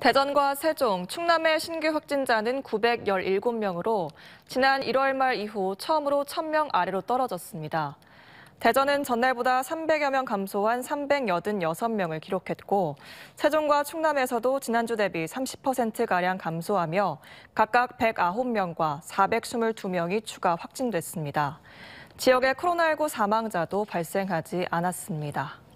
대전과 세종, 충남의 신규 확진자는 917명으로 지난 1월 말 이후 처음으로 1,000명 아래로 떨어졌습니다. 대전은 전날보다 300여 명 감소한 386명을 기록했고 세종과 충남에서도 지난주 대비 30%가량 감소하며 각각 109명과 422명이 추가 확진됐습니다. 지역의 코로나19 사망자도 발생하지 않았습니다.